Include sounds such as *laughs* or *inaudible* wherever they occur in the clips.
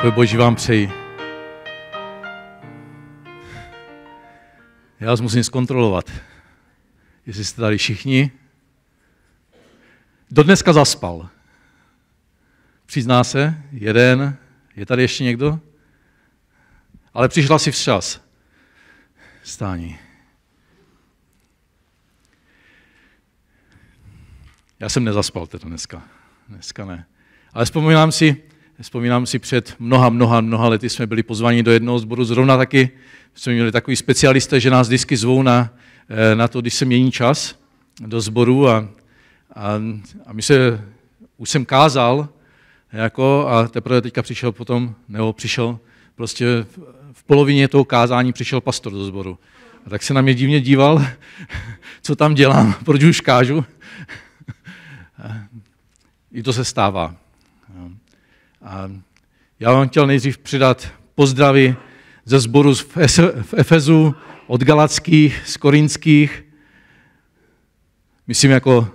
Pokoj Boží vám přeji. Já vás musím zkontrolovat, jestli jste tady všichni. Do dneska zaspal. Přizná se, jeden, je tady ještě někdo? Ale přišla si včas. Stání. Já jsem nezaspal teda dneska. Dneska ne. Ale vzpomínám si, Vzpomínám si, před mnoha, mnoha, mnoha lety jsme byli pozváni do jednoho zboru, zrovna taky jsme měli takový specialista, že nás vždycky zvou na, eh, na to, když se mění čas do zboru a, a, a my se, už jsem kázal jako, a teprve teďka přišel potom, nebo přišel prostě v, v polovině toho kázání přišel pastor do zboru. A tak se na mě divně díval, *laughs* co tam dělám, *laughs* proč už kážu. *laughs* I to se stává. A já vám chtěl nejdřív přidat pozdravy ze sboru v Efezu, od Galackých, z Korinských, myslím jako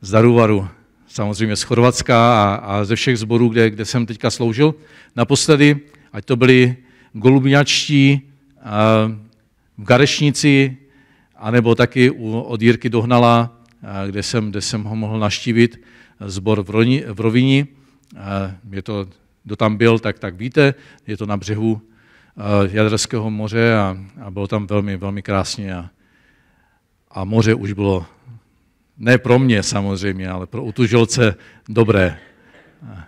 z Daruvaru, samozřejmě z Chorvatska a, a ze všech sborů, kde, kde jsem teďka sloužil. Naposledy, ať to byli golubňačtí v Garešnici, anebo taky u, od Jirky Dohnala, kde jsem, kde jsem ho mohl naštívit, zbor v, Roni, v Rovini. Je to, kdo tam byl, tak, tak víte, je to na břehu eh, Jaderského moře a, a bylo tam velmi, velmi krásně. A, a moře už bylo, ne pro mě samozřejmě, ale pro utužilce dobré. A,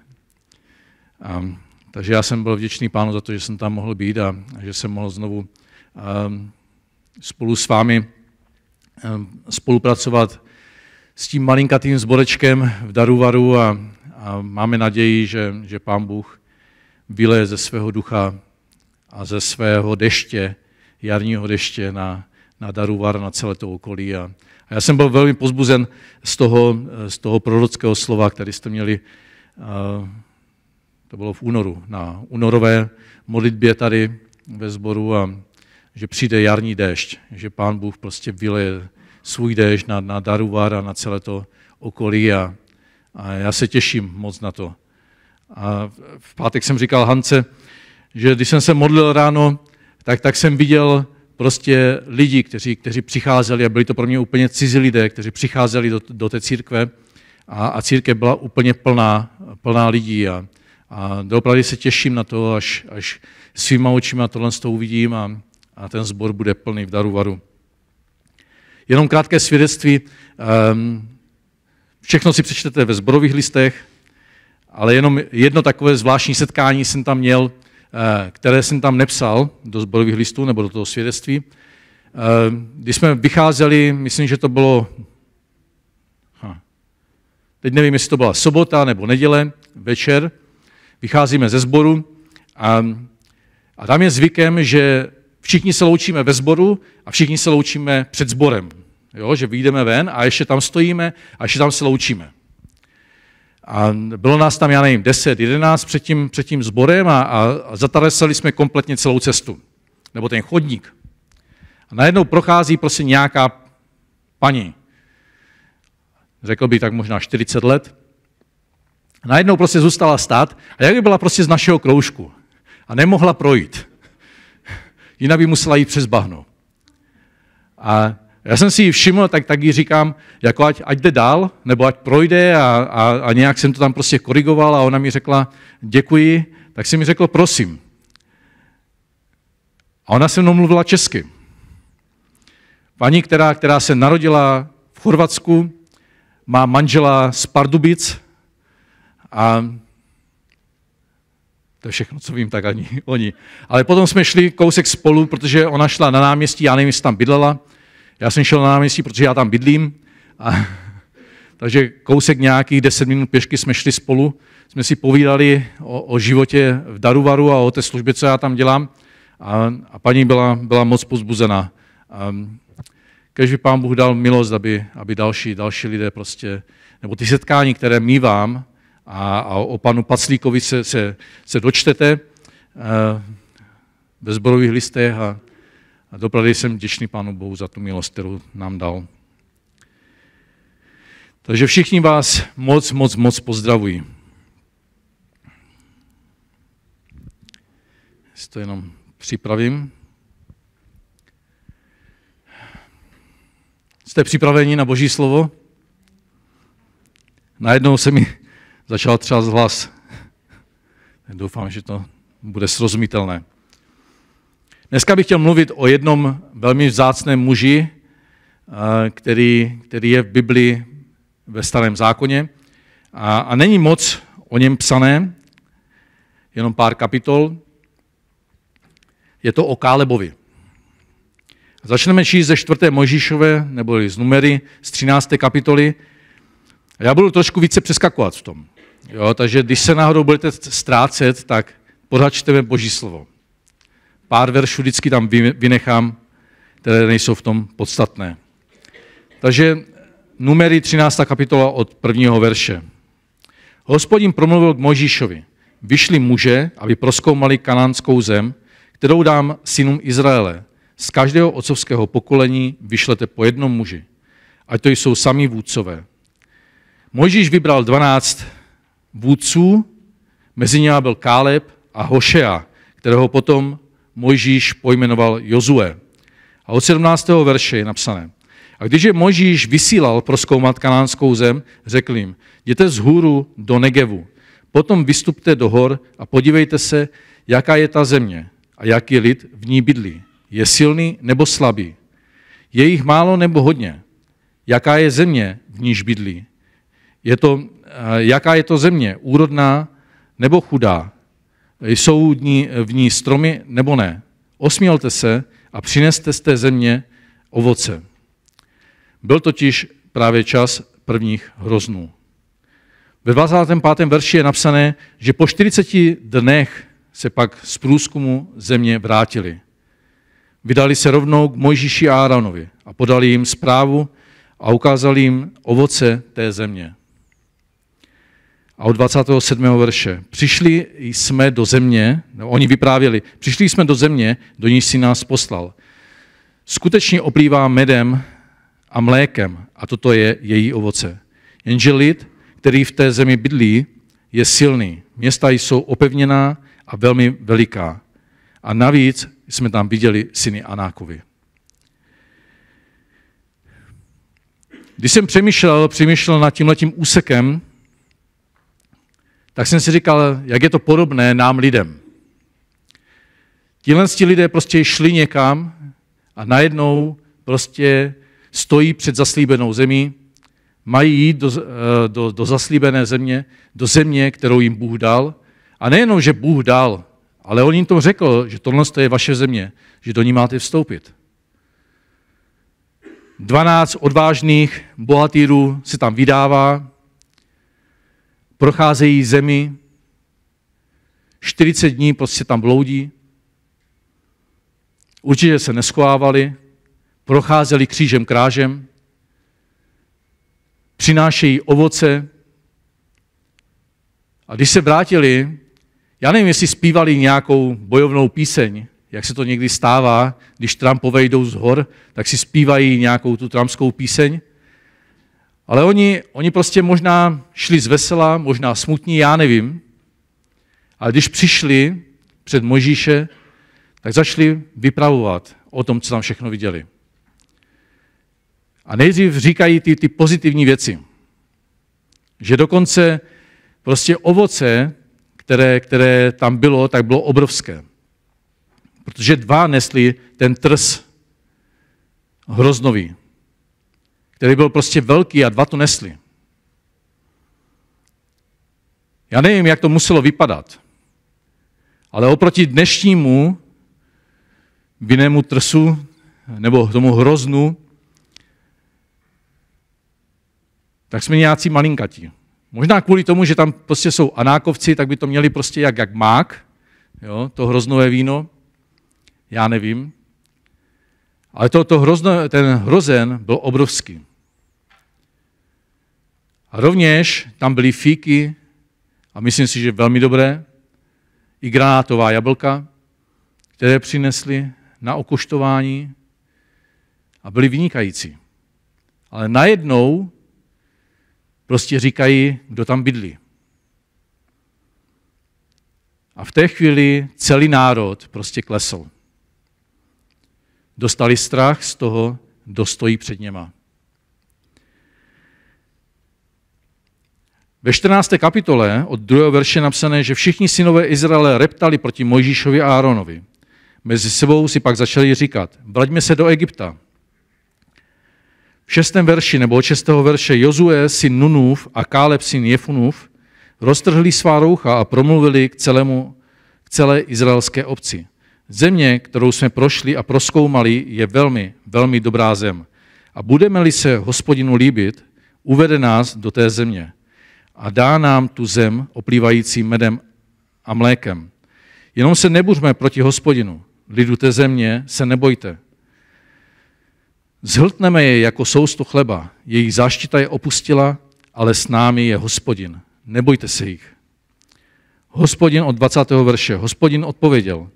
a, takže já jsem byl vděčný pánu za to, že jsem tam mohl být a, a že jsem mohl znovu a, ehm, spolu s vámi a, ehm, spolupracovat s tím malinkatým zborečkem v Daruvaru a, a máme naději, že, že Pán Bůh vyleje ze svého ducha a ze svého deště, jarního deště na, na Daruvar, na celé to okolí. A, a já jsem byl velmi pozbuzen z toho, z toho prorockého slova, který jste měli, to bylo v únoru, na únorové modlitbě tady ve sboru, a že přijde jarní déšť, že Pán Bůh prostě vyleje svůj déšť na, na Daruvar a na celé to okolí. A, a já se těším moc na to. A v pátek jsem říkal Hance, že když jsem se modlil ráno, tak, tak jsem viděl prostě lidi, kteří, kteří přicházeli a byli to pro mě úplně cizí lidé, kteří přicházeli do, do té církve a, a církev byla úplně plná, plná lidí a, a doopravdy se těším na to, až, až svýma očima tohle z toho uvidím a, a ten sbor bude plný v daru varu. Jenom krátké svědectví. Ehm, Všechno si přečtete ve zborových listech, ale jenom jedno takové zvláštní setkání jsem tam měl, eh, které jsem tam nepsal do zborových listů nebo do toho svědectví. Eh, když jsme vycházeli, myslím, že to bylo, ha, teď nevím, jestli to byla sobota nebo neděle, večer, vycházíme ze sboru a, a tam je zvykem, že všichni se loučíme ve sboru a všichni se loučíme před sborem. Jo, že vyjdeme ven a ještě tam stojíme a ještě tam se loučíme. A bylo nás tam, já nevím, 10, 11 před tím, před tím zborem a, a zataresali jsme kompletně celou cestu. Nebo ten chodník. A najednou prochází prostě nějaká paní. Řekl bych tak možná 40 let. A najednou prostě zůstala stát a jak by byla prostě z našeho kroužku. A nemohla projít. Jinak by musela jít přes bahno. A já jsem si ji všiml, tak, tak ji říkám, jako ať, ať jde dál, nebo ať projde a, a, a nějak jsem to tam prostě korigoval a ona mi řekla, děkuji, tak si mi řekl, prosím. A ona se mnou mluvila česky. Paní, která, která se narodila v Chorvatsku, má manžela z Pardubic a to je všechno, co vím, tak ani *laughs* oni. Ale potom jsme šli kousek spolu, protože ona šla na náměstí, já nevím, jestli tam bydlela, já jsem šel na náměstí, protože já tam bydlím, a, *laughs* takže kousek nějakých 10 minut pěšky jsme šli spolu, jsme si povídali o, o životě v Daruvaru a o té službě, co já tam dělám. A, a paní byla, byla moc pozbuzená. Když by pán Bůh dal milost, aby, aby další, další lidé prostě, nebo ty setkání, které mývám, a, a o panu Paclíkovi se, se, se dočtete eh, ve zborových listech a a dopravdy jsem vděčný Pánu Bohu za tu milost, kterou nám dal. Takže všichni vás moc, moc, moc pozdravuji. Si to jenom připravím. Jste připraveni na Boží slovo? Najednou se mi začal třást hlas. Doufám, že to bude srozumitelné. Dneska bych chtěl mluvit o jednom velmi vzácném muži, eh, který, který je v Biblii ve starém zákoně a, a není moc o něm psané, jenom pár kapitol. Je to o Kálebovi. Začneme číst ze čtvrté možíšové, nebo z numery, z 13. kapitoly. Já budu trošku více přeskakovat v tom. Jo, takže když se náhodou budete ztrácet, tak pořád čteme Boží slovo pár veršů vždycky tam vynechám, které nejsou v tom podstatné. Takže numery 13. kapitola od prvního verše. Hospodin promluvil k Mojžíšovi. Vyšli muže, aby proskoumali kanánskou zem, kterou dám synům Izraele. Z každého otcovského pokolení vyšlete po jednom muži. Ať to jsou sami vůdcové. Mojžíš vybral 12 vůdců, mezi nimi byl Káleb a Hošea, kterého potom Mojžíš pojmenoval Jozue. A od 17. verše je napsané. A když je Mojžíš vysílal proskoumat kanánskou zem, řekl jim, jděte z hůru do Negevu, potom vystupte do hor a podívejte se, jaká je ta země a jaký lid v ní bydlí. Je silný nebo slabý? Je jich málo nebo hodně? Jaká je země, v níž bydlí? Je to, eh, jaká je to země, úrodná nebo chudá? jsou v ní stromy nebo ne. Osmělte se a přineste z té země ovoce. Byl totiž právě čas prvních hroznů. Ve 25. verši je napsané, že po 40 dnech se pak z průzkumu země vrátili. Vydali se rovnou k Mojžíši a Áranovi a podali jim zprávu a ukázali jim ovoce té země. A od 27. verše. Přišli jsme do země, no, oni vyprávěli, přišli jsme do země, do níž si nás poslal. Skutečně oplývá medem a mlékem a toto je její ovoce. Jenže lid, který v té zemi bydlí, je silný. Města jsou opevněná a velmi veliká. A navíc jsme tam viděli syny Anákovi. Když jsem přemýšlel, přemýšlel nad tímhletím úsekem, tak jsem si říkal, jak je to podobné nám lidem. Tíhle ti lidé prostě šli někam a najednou prostě stojí před zaslíbenou zemí, mají jít do, eh, do, do zaslíbené země, do země, kterou jim Bůh dal. A nejenom, že Bůh dal, ale on jim to řekl, že tohle je vaše země, že do ní máte vstoupit. 12 odvážných bohatýrů se tam vydává, procházejí zemi, 40 dní prostě tam bloudí, určitě se neschovávali, procházeli křížem krážem, přinášejí ovoce. A když se vrátili, já nevím, jestli zpívali nějakou bojovnou píseň, jak se to někdy stává, když Trump jdou z hor, tak si zpívají nějakou tu tramskou píseň, ale oni, oni prostě možná šli z vesela, možná smutní, já nevím. Ale když přišli před Možíše, tak začali vypravovat o tom, co tam všechno viděli. A nejdřív říkají ty, ty pozitivní věci. Že dokonce prostě ovoce, které, které tam bylo, tak bylo obrovské. Protože dva nesli ten trs hroznový který byl prostě velký a dva to nesli. Já nevím, jak to muselo vypadat, ale oproti dnešnímu vinnému trsu nebo tomu hroznu, tak jsme nějací malinkatí. Možná kvůli tomu, že tam prostě jsou anákovci, tak by to měli prostě jak, jak mák, jo, to hroznové víno, já nevím. Ale to, to hrozno, ten hrozen byl obrovský. A rovněž tam byly fíky, a myslím si, že velmi dobré, i granátová jablka, které přinesli na okoštování a byli vynikající. Ale najednou prostě říkají, kdo tam bydlí. A v té chvíli celý národ prostě klesl. Dostali strach z toho, kdo stojí před něma. Ve 14. kapitole od 2. verše napsané, že všichni synové Izraele reptali proti Mojžíšovi a Áronovi. Mezi sebou si pak začali říkat, vraťme se do Egypta. V 6. verši nebo od 6. verše Jozue, syn Nunův a Káleb, syn Jefunův, roztrhli svá roucha a promluvili k, celému, k celé izraelské obci. Země, kterou jsme prošli a proskoumali, je velmi, velmi dobrá zem. A budeme-li se hospodinu líbit, uvede nás do té země – a dá nám tu zem oplývající medem a mlékem. Jenom se nebuřme proti hospodinu. Lidu té země se nebojte. Zhltneme je jako sousto chleba. Jejich záštita je opustila, ale s námi je hospodin. Nebojte se jich. Hospodin od 20. verše. Hospodin odpověděl.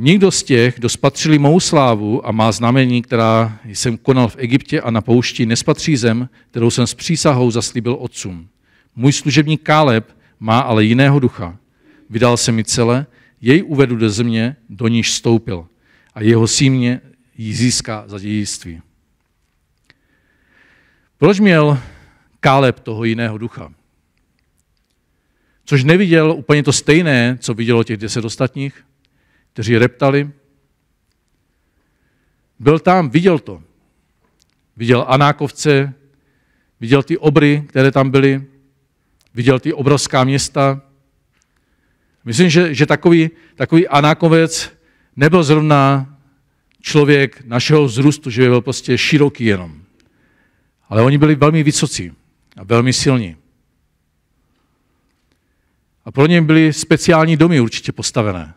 Nikdo z těch, kdo spatřili mou slávu a má znamení, která jsem konal v Egyptě a na poušti, nespatří zem, kterou jsem s přísahou zaslíbil otcům. Můj služebník Káleb má ale jiného ducha. Vydal se mi celé, jej uvedu do země, do níž stoupil a jeho símě ji získá za dějiství. Proč měl Káleb toho jiného ducha? Což neviděl úplně to stejné, co vidělo těch deset ostatních, kteří reptali. Byl tam, viděl to. Viděl Anákovce, viděl ty obry, které tam byly, viděl ty obrovská města. Myslím, že, že takový, takový Anákovec nebyl zrovna člověk našeho vzrůstu, že byl prostě široký jenom. Ale oni byli velmi vysocí a velmi silní. A pro ně byly speciální domy určitě postavené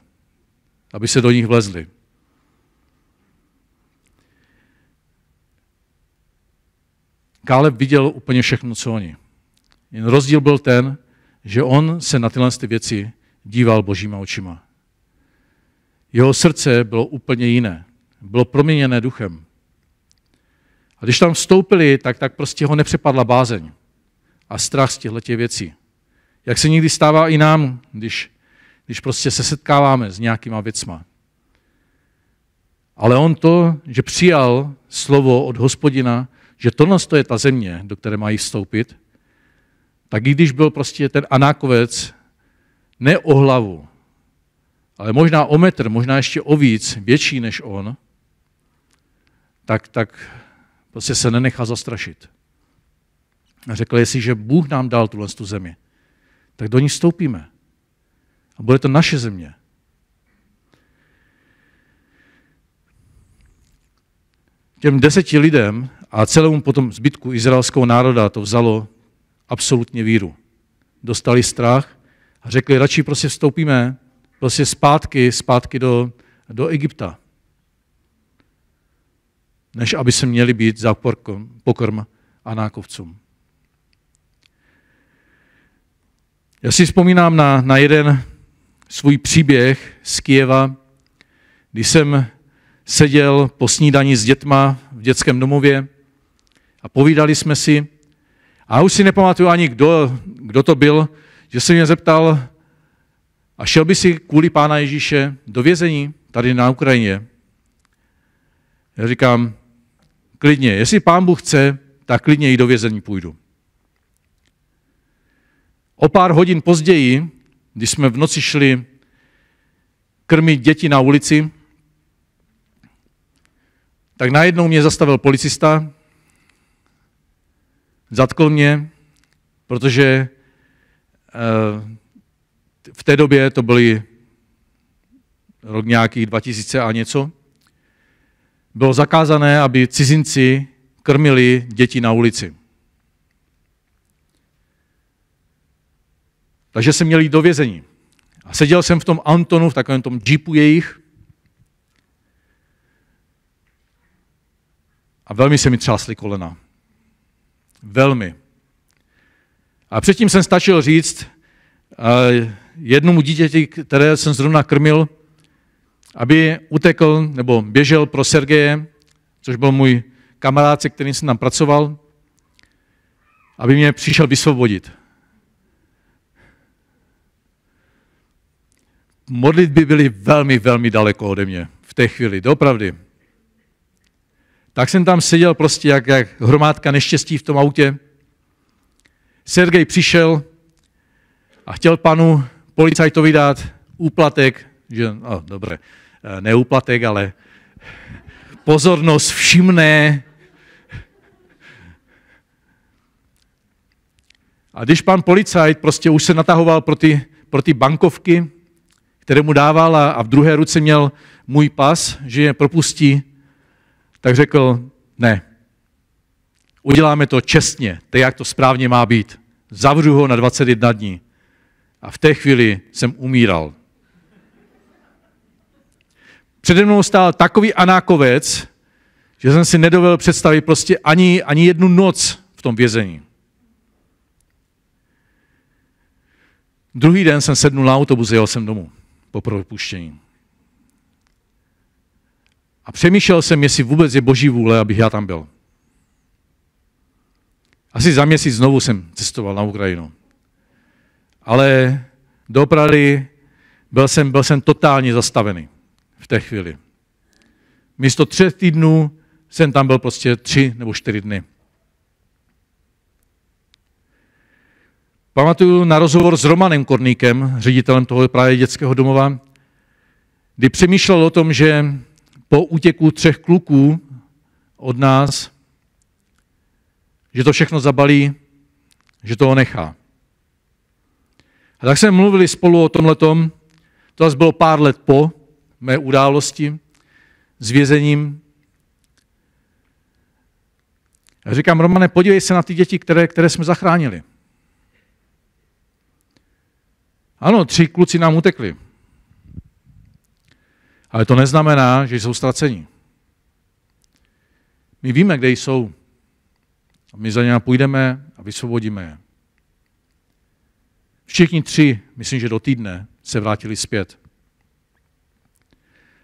aby se do nich vlezli. Káleb viděl úplně všechno, co oni. Jen rozdíl byl ten, že on se na tyhle ty věci díval božíma očima. Jeho srdce bylo úplně jiné. Bylo proměněné duchem. A když tam vstoupili, tak, tak prostě ho nepřepadla bázeň a strach z těchto věcí. Jak se někdy stává i nám, když když prostě se setkáváme s nějakýma věcma. Ale on to, že přijal slovo od hospodina, že tohle je ta země, do které mají vstoupit, tak i když byl prostě ten anákovec ne o hlavu, ale možná o metr, možná ještě o víc, větší než on, tak, tak prostě se nenechá zastrašit. A řekl, jestliže Bůh nám dal tuhle tu zemi, tak do ní vstoupíme. A bude to naše země. Těm deseti lidem a celému potom zbytku izraelského národa to vzalo absolutně víru. Dostali strach a řekli, radši prostě vstoupíme prostě zpátky, zpátky do, do Egypta, než aby se měli být za pokrm a nákovcům. Já si vzpomínám na, na jeden svůj příběh z Kijeva, když jsem seděl po snídani s dětma v dětském domově a povídali jsme si. A už si nepamatuju ani, kdo, kdo to byl, že se mě zeptal, a šel by si kvůli pána Ježíše do vězení tady na Ukrajině? Já říkám, klidně, jestli pán Bůh chce, tak klidně i do vězení půjdu. O pár hodin později když jsme v noci šli krmit děti na ulici, tak najednou mě zastavil policista, zatkl mě, protože eh, v té době to byly rok nějakých 2000 a něco, bylo zakázané, aby cizinci krmili děti na ulici. Takže jsem měl jít do vězení. A seděl jsem v tom Antonu, v takovém tom jeepu jejich. A velmi se mi třásly kolena. Velmi. A předtím jsem stačil říct eh, jednomu dítěti, které jsem zrovna krmil, aby utekl nebo běžel pro Sergeje, což byl můj kamarád, se kterým jsem tam pracoval, aby mě přišel vysvobodit. modlitby byly velmi, velmi daleko ode mě v té chvíli, dopravdy. Tak jsem tam seděl prostě jak, jak hromádka neštěstí v tom autě. Sergej přišel a chtěl panu policajtovi dát úplatek, že, no, dobré, eh, ne úplatek, ale pozornost všimné. A když pan policajt prostě už se natahoval pro ty, pro ty bankovky, kterému dával a v druhé ruce měl můj pas, že je propustí, tak řekl, ne, uděláme to čestně, tak jak to správně má být. Zavřu ho na 21 dní. A v té chvíli jsem umíral. Přede mnou stál takový anákovec, že jsem si nedovedl představit prostě ani, ani jednu noc v tom vězení. Druhý den jsem sednul na autobus a jel jsem domů po propuštění. A přemýšlel jsem, jestli vůbec je boží vůle, abych já tam byl. Asi za měsíc znovu jsem cestoval na Ukrajinu. Ale Prahy byl jsem, byl jsem totálně zastavený v té chvíli. Místo tři týdnů jsem tam byl prostě tři nebo čtyři dny. Pamatuju na rozhovor s Romanem Korníkem, ředitelem toho právě dětského domova, kdy přemýšlel o tom, že po útěku třech kluků od nás, že to všechno zabalí, že to nechá. A tak jsme mluvili spolu o tomhletom, to zase bylo pár let po mé události s vězením. A říkám, Romane, podívej se na ty děti, které, které jsme zachránili. Ano, tři kluci nám utekli. Ale to neznamená, že jsou ztraceni. My víme, kde jsou. A my za ně půjdeme a vysvobodíme je. Všichni tři, myslím, že do týdne, se vrátili zpět.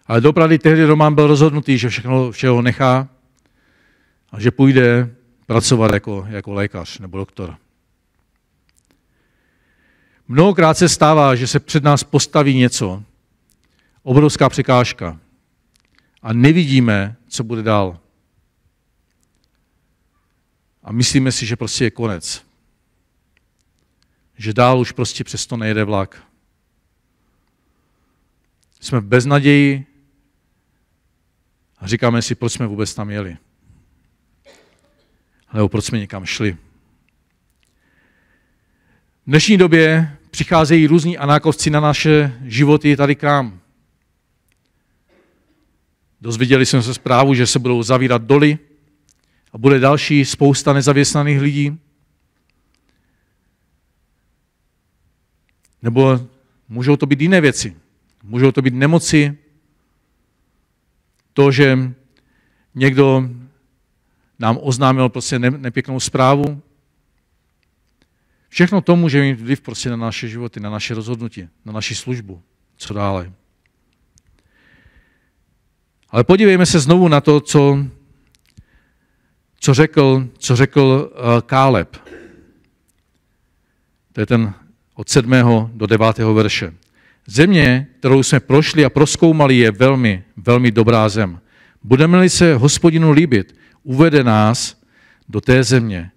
Ale dopravy tehdy Román byl rozhodnutý, že všechno, všeho nechá a že půjde pracovat jako, jako lékař nebo doktor. Mnohokrát se stává, že se před nás postaví něco, obrovská překážka, a nevidíme, co bude dál. A myslíme si, že prostě je konec. Že dál už prostě přesto nejede vlak. Jsme bez naději a říkáme si, proč jsme vůbec tam jeli. Nebo proč jsme někam šli. V dnešní době přicházejí různí anákovci na naše životy tady k nám. Dozvěděli jsme se zprávu, že se budou zavírat doly a bude další spousta nezavěstnaných lidí. Nebo můžou to být jiné věci. Můžou to být nemoci, to, že někdo nám oznámil prostě nepěknou zprávu, Všechno to může mít vliv prostě na naše životy, na naše rozhodnutí, na naši službu. Co dále? Ale podívejme se znovu na to, co, co řekl, co řekl uh, Káleb. To je ten od 7. do 9. verše. Země, kterou jsme prošli a proskoumali, je velmi, velmi dobrá zem. Budeme-li se hospodinu líbit, uvede nás do té země,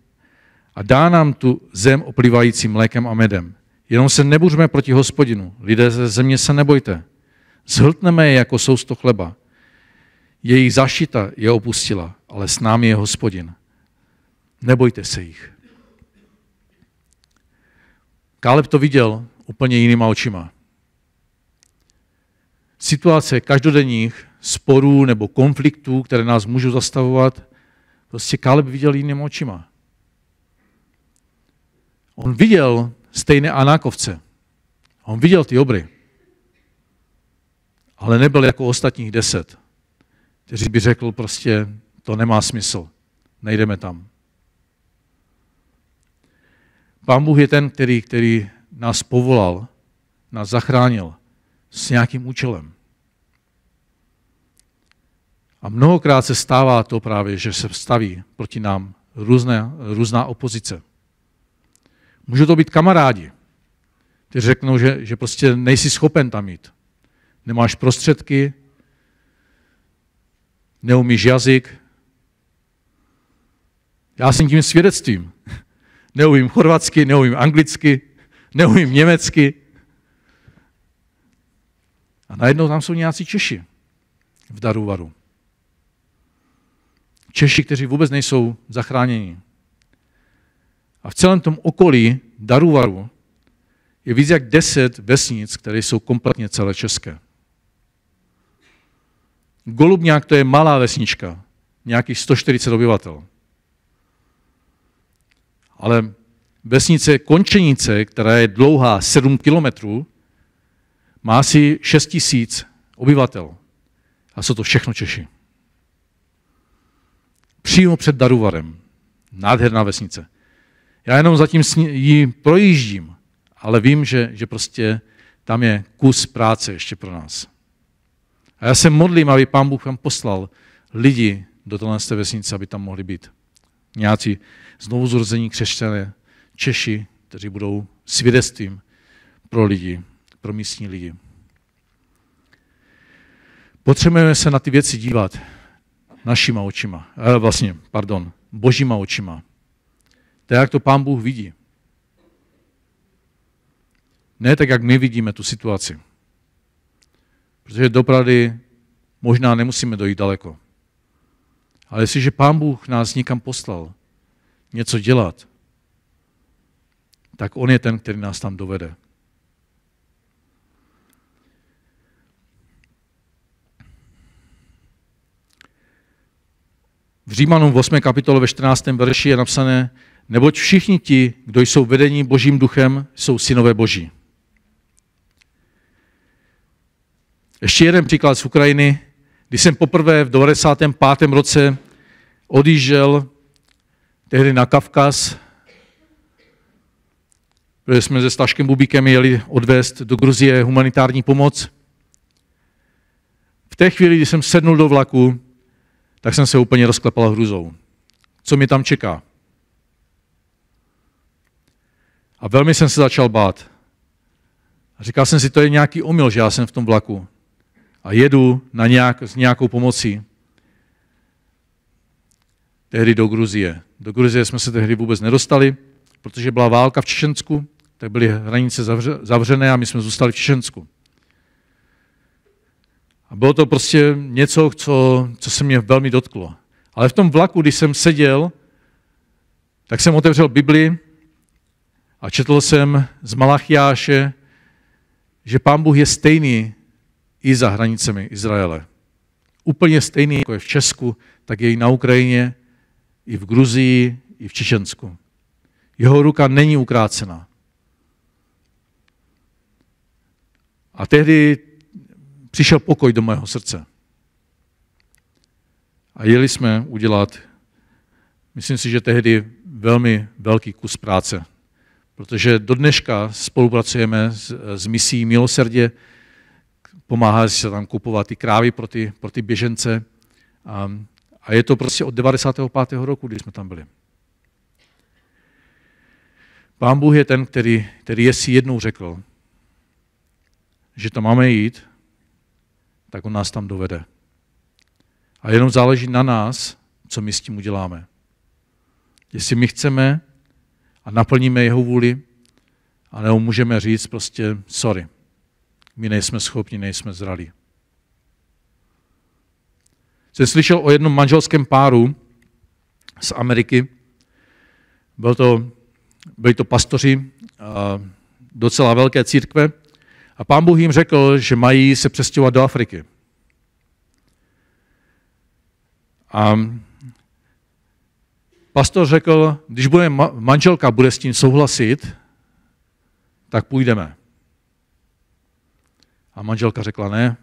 a dá nám tu zem oplývající mlékem a medem. Jenom se nebuřme proti hospodinu. Lidé ze země se nebojte. Zhltneme je jako sousto chleba. Jejich zašita je opustila, ale s námi je hospodin. Nebojte se jich. Káleb to viděl úplně jinýma očima. Situace každodenních sporů nebo konfliktů, které nás můžou zastavovat, prostě Káleb viděl jinýma očima on viděl stejné anákovce. On viděl ty obry. Ale nebyl jako ostatních deset, kteří by řekl prostě, to nemá smysl, nejdeme tam. Pán Bůh je ten, který, který nás povolal, nás zachránil s nějakým účelem. A mnohokrát se stává to právě, že se staví proti nám různé, různá opozice. Můžou to být kamarádi, kteří řeknou, že, že prostě nejsi schopen tam jít. Nemáš prostředky, neumíš jazyk. Já jsem tím svědectvím. *laughs* Neumím chorvatsky, neumím anglicky, neumím německy. A najednou tam jsou nějací Češi v Daruvaru. Češi, kteří vůbec nejsou zachráněni. A v celém tom okolí Daruvaru je víc jak deset vesnic, které jsou kompletně celé české. Golubňák to je malá vesnička, nějakých 140 obyvatel. Ale vesnice Končenice, která je dlouhá 7 kilometrů, má asi 6 tisíc obyvatel. A jsou to všechno Češi. Přímo před Daruvarem. Nádherná vesnice. Já jenom zatím ji projíždím, ale vím, že, že prostě tam je kus práce ještě pro nás. A já se modlím, aby pán Bůh tam poslal lidi do téhle vesnice, aby tam mohli být. Nějací znovuzrození křesťané, Češi, kteří budou svědectvím pro lidi, pro místní lidi. Potřebujeme se na ty věci dívat našima očima, eh, vlastně, pardon, božíma očima tak jak to pán Bůh vidí. Ne tak, jak my vidíme tu situaci. Protože dopravdy možná nemusíme dojít daleko. Ale jestliže pán Bůh nás někam poslal něco dělat, tak on je ten, který nás tam dovede. V Římanům v 8. kapitole ve 14. verši je napsané, neboť všichni ti, kdo jsou vedení Božím duchem, jsou synové Boží. Ještě jeden příklad z Ukrajiny. Když jsem poprvé v 95. roce odjížděl tehdy na Kavkaz, protože jsme se Staškem Bubíkem jeli odvést do Gruzie humanitární pomoc. V té chvíli, kdy jsem sednul do vlaku, tak jsem se úplně rozklepal hruzou. Co mi tam čeká? A velmi jsem se začal bát. A říkal jsem si, to je nějaký omyl, že já jsem v tom vlaku. A jedu na nějak, s nějakou pomocí. Tehdy do Gruzie. Do Gruzie jsme se tehdy vůbec nedostali, protože byla válka v Čečensku, tak byly hranice zavřené a my jsme zůstali v Čečensku. A bylo to prostě něco, co, co se mě velmi dotklo. Ale v tom vlaku, když jsem seděl, tak jsem otevřel Bibli a četl jsem z Malachiáše, že pán Bůh je stejný i za hranicemi Izraele. Úplně stejný, jako je v Česku, tak je i na Ukrajině, i v Gruzii, i v Čečensku. Jeho ruka není ukrácená. A tehdy přišel pokoj do mého srdce. A jeli jsme udělat, myslím si, že tehdy velmi velký kus práce protože do dneška spolupracujeme s, s misí Milosrdě, pomáhá se tam kupovat ty krávy pro ty, pro ty běžence. A, a je to prostě od 95. roku, kdy jsme tam byli. Pán Bůh je ten, který, který je si jednou řekl, že tam máme jít, tak on nás tam dovede. A jenom záleží na nás, co my s tím uděláme. Jestli my chceme a naplníme jeho vůli, ale můžeme říct prostě sorry, my nejsme schopni, nejsme zralí. Jsem slyšel o jednom manželském páru z Ameriky. Byl to, byli to pastoři docela velké církve a pán Bůh jim řekl, že mají se přestěhovat do Afriky. A pastor řekl, když bude manželka bude s tím souhlasit, tak půjdeme. A manželka řekla ne,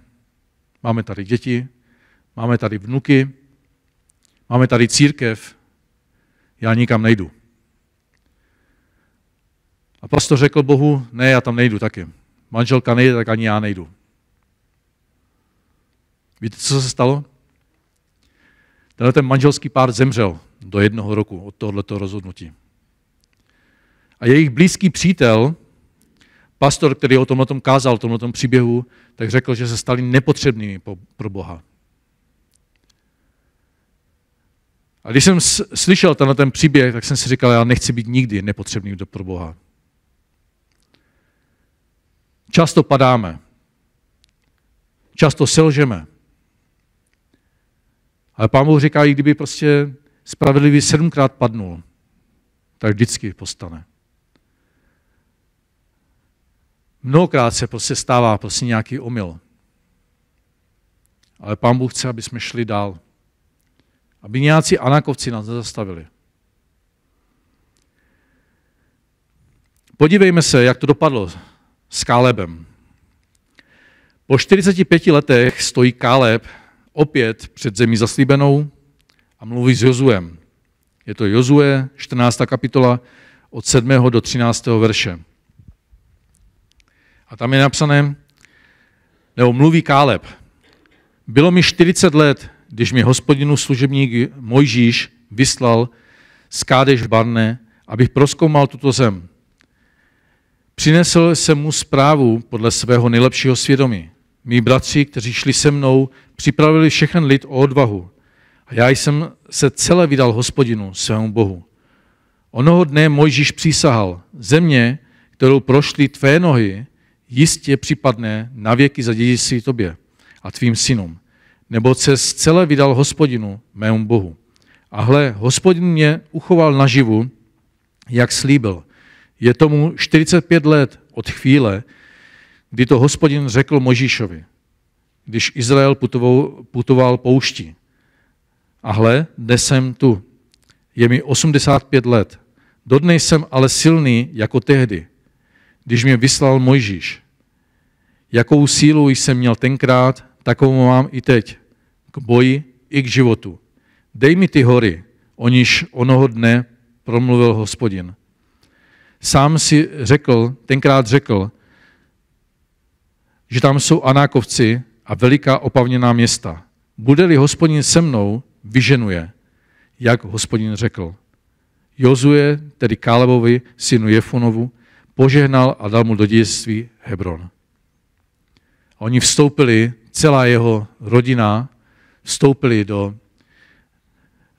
máme tady děti, máme tady vnuky, máme tady církev, já nikam nejdu. A pastor řekl Bohu, ne, já tam nejdu taky. Manželka nejde, tak ani já nejdu. Víte, co se stalo? Tenhle ten manželský pár zemřel do jednoho roku od tohoto rozhodnutí. A jejich blízký přítel, pastor, který o tomhle tom kázal, o tomhle tom příběhu, tak řekl, že se stali nepotřebnými pro Boha. A když jsem slyšel tenhle ten příběh, tak jsem si říkal, já nechci být nikdy nepotřebný pro Boha. Často padáme. Často selžeme. Ale pán Bůh říká, i kdyby prostě Spravedlivý sedmkrát padnul, tak vždycky postane. Mnohokrát se prostě stává prostě nějaký omyl. Ale pán Bůh chce, aby jsme šli dál. Aby nějací anakovci nás nezastavili. Podívejme se, jak to dopadlo s Kálebem. Po 45 letech stojí Káleb opět před zemí zaslíbenou, a mluví s Jozuem. Je to Jozue, 14. kapitola, od 7. do 13. verše. A tam je napsané, nebo mluví Káleb. Bylo mi 40 let, když mi hospodinu služebník Mojžíš vyslal z Kádeš Barne, abych proskoumal tuto zem. Přinesl jsem mu zprávu podle svého nejlepšího svědomí. Mí bratři, kteří šli se mnou, připravili všechen lid o odvahu. A já jsem se celé vydal hospodinu, svému Bohu. Onoho dne Mojžíš přísahal, země, kterou prošly tvé nohy, jistě připadne na věky za dědictví tobě a tvým synům. Nebo se celé vydal hospodinu, mému Bohu. A hle, hospodin mě uchoval naživu, jak slíbil. Je tomu 45 let od chvíle, kdy to hospodin řekl Možíšovi, když Izrael putoval, putoval a hle, dnes jsem tu. Je mi 85 let. Dodnej jsem ale silný jako tehdy, když mě vyslal Mojžíš. Jakou sílu jsem měl tenkrát, takovou mám i teď. K boji i k životu. Dej mi ty hory, o níž onoho dne promluvil hospodin. Sám si řekl, tenkrát řekl, že tam jsou anákovci a veliká opavněná města. Bude-li hospodin se mnou, vyženuje, jak hospodin řekl. jozuje tedy Kálebovi, synu Jefunovu, požehnal a dal mu do dědictví Hebron. A oni vstoupili, celá jeho rodina vstoupili do,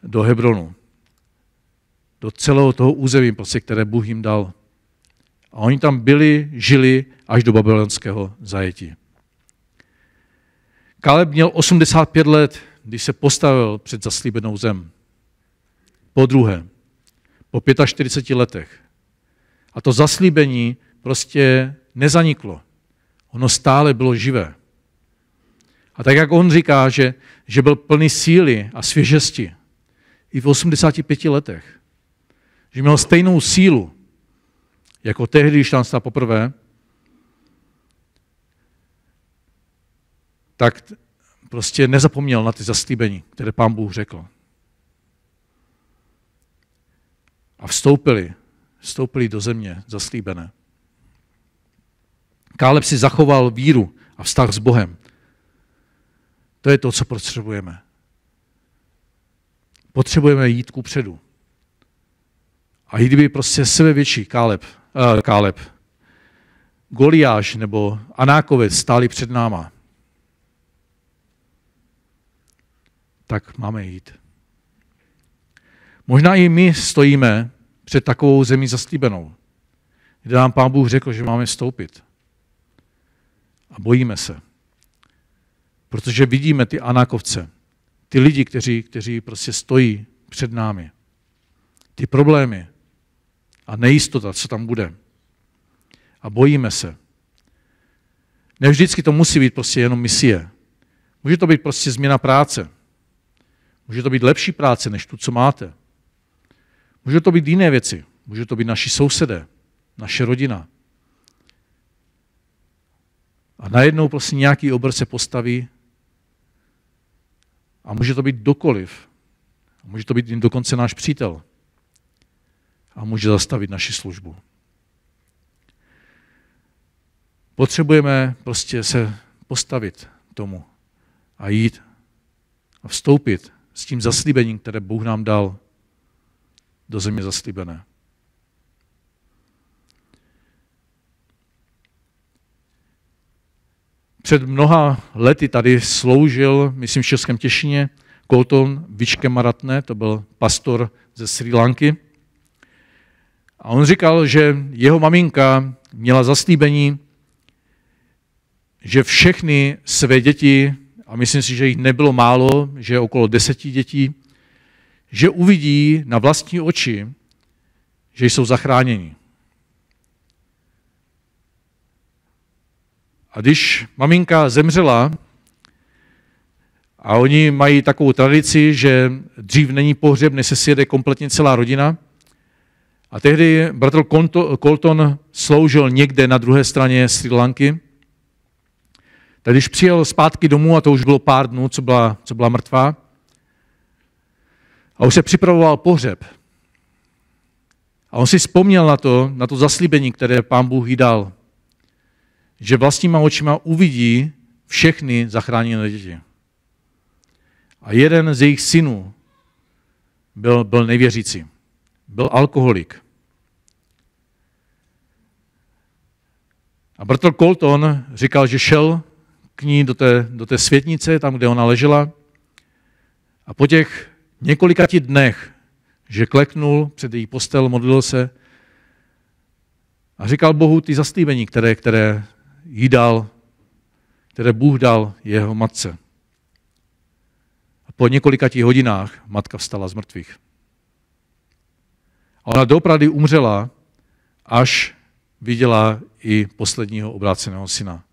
do Hebronu, do celého toho území, prostě, které Bůh jim dal. A oni tam byli, žili až do babylonského zajetí. Kaleb měl 85 let, když se postavil před zaslíbenou zem. Po druhé, po 45 letech. A to zaslíbení prostě nezaniklo. Ono stále bylo živé. A tak, jak on říká, že, že byl plný síly a svěžesti i v 85 letech, že měl stejnou sílu, jako tehdy, když tam stál poprvé, tak prostě nezapomněl na ty zaslíbení, které pán Bůh řekl. A vstoupili, vstoupili do země zaslíbené. Káleb si zachoval víru a vztah s Bohem. To je to, co potřebujeme. Potřebujeme jít ku předu. A i kdyby prostě sebevětší Káleb, uh, Káleb Goliáš nebo Anákovec stáli před náma, tak máme jít. Možná i my stojíme před takovou zemí zaslíbenou, kde nám Pán Bůh řekl, že máme vstoupit. A bojíme se. Protože vidíme ty anákovce, ty lidi, kteří, kteří prostě stojí před námi. Ty problémy a nejistota, co tam bude. A bojíme se. Nevždycky to musí být prostě jenom misie. Může to být prostě změna práce. Může to být lepší práce, než tu, co máte. Může to být jiné věci. Může to být naši sousedé, naše rodina. A najednou prostě nějaký obr se postaví a může to být dokoliv. A může to být dokonce náš přítel. A může zastavit naši službu. Potřebujeme prostě se postavit tomu a jít a vstoupit s tím zaslíbením, které Bůh nám dal do země zaslíbené. Před mnoha lety tady sloužil, myslím v Českém Těšině, Colton Maratne, to byl pastor ze Sri Lanky. A on říkal, že jeho maminka měla zaslíbení, že všechny své děti a myslím si, že jich nebylo málo, že je okolo deseti dětí, že uvidí na vlastní oči, že jsou zachráněni. A když maminka zemřela, a oni mají takovou tradici, že dřív není pohřeb, než se sjede kompletně celá rodina. A tehdy bratr Colton sloužil někde na druhé straně Sri Lanky tak když přijel zpátky domů, a to už bylo pár dnů, co byla, co byla mrtvá, a už se připravoval pohřeb. A on si vzpomněl na to, na to zaslíbení, které pán Bůh jí dal, že vlastníma očima uvidí všechny zachráněné děti. A jeden z jejich synů byl, byl nevěřící, byl alkoholik. A Bertolt Colton říkal, že šel k ní do té, do té světnice, tam, kde ona ležela. A po těch několika dnech, že kleknul před její postel, modlil se a říkal Bohu ty zastýbení, které, které jí dal, které Bůh dal jeho matce. A po několika hodinách matka vstala z mrtvých. A ona doopravdy umřela, až viděla i posledního obráceného syna.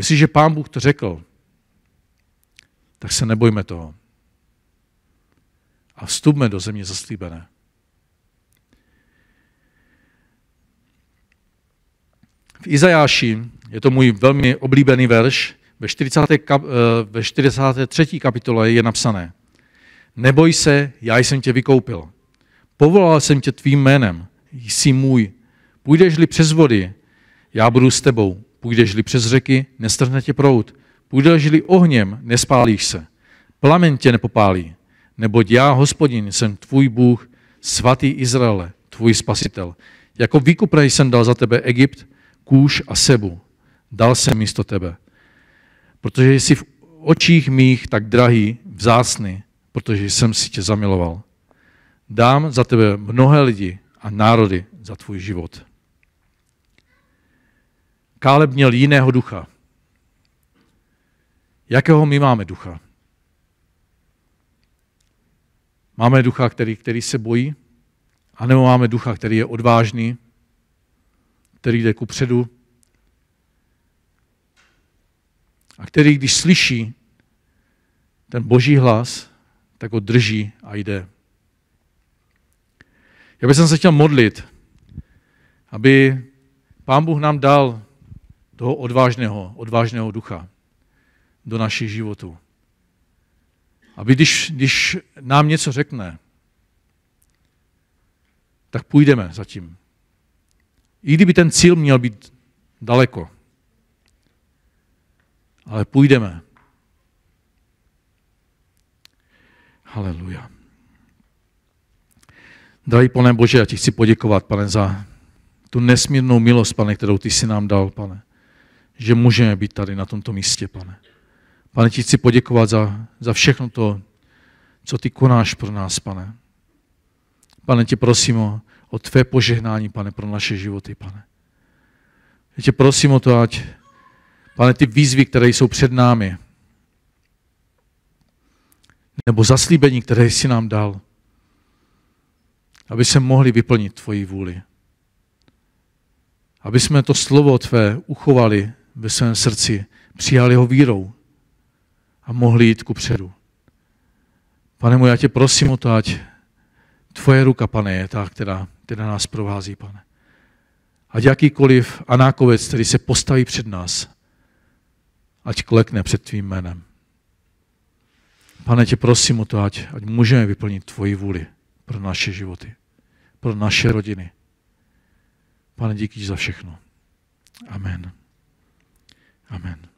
Jestliže pán Bůh to řekl, tak se nebojme toho. A vstupme do země zaslíbené. V Izajáši, je to můj velmi oblíbený verš, ve, eh, ve 43. kapitole je napsané Neboj se, já jsem tě vykoupil. Povolal jsem tě tvým jménem, jsi můj. Půjdeš-li přes vody, já budu s tebou. Půjdeš-li přes řeky, nestrhne tě prout. Půjdeš-li ohněm, nespálíš se. Plamen tě nepopálí. Neboť já, hospodin, jsem tvůj Bůh, svatý Izraele, tvůj spasitel. Jako výkupraj jsem dal za tebe Egypt, Kůž a Sebu. Dal jsem místo tebe. Protože jsi v očích mých tak drahý, vzácný, protože jsem si tě zamiloval. Dám za tebe mnohé lidi a národy za tvůj život. Káleb měl jiného ducha. Jakého my máme ducha? Máme ducha, který, který se bojí, a nebo máme ducha, který je odvážný, který jde ku předu a který, když slyší ten boží hlas, tak ho drží a jde. Já bych se chtěl modlit, aby Pán Bůh nám dal toho odvážného, odvážného ducha do našich životů. Aby když, když nám něco řekne, tak půjdeme zatím. I kdyby ten cíl měl být daleko. Ale půjdeme. Haleluja. Drahý pane Bože, já ti chci poděkovat, pane, za tu nesmírnou milost, pane, kterou ty jsi nám dal, pane že můžeme být tady na tomto místě, pane. Pane, ti chci poděkovat za, za všechno to, co ty konáš pro nás, pane. Pane, tě prosím o, o tvé požehnání, pane, pro naše životy, pane. Já tě prosím o to, ať, pane, ty výzvy, které jsou před námi, nebo zaslíbení, které jsi nám dal, aby se mohli vyplnit tvoji vůli. Aby jsme to slovo tvé uchovali ve svém srdci, přijali ho vírou a mohli jít ku předu. Pane můj, já tě prosím o to, ať tvoje ruka, pane, je ta, která, která nás provází, pane. Ať jakýkoliv anákovec, který se postaví před nás, ať klekne před tvým jménem. Pane, tě prosím o to, ať, ať můžeme vyplnit tvoji vůli pro naše životy, pro naše rodiny. Pane, díky za všechno. Amen. Amen.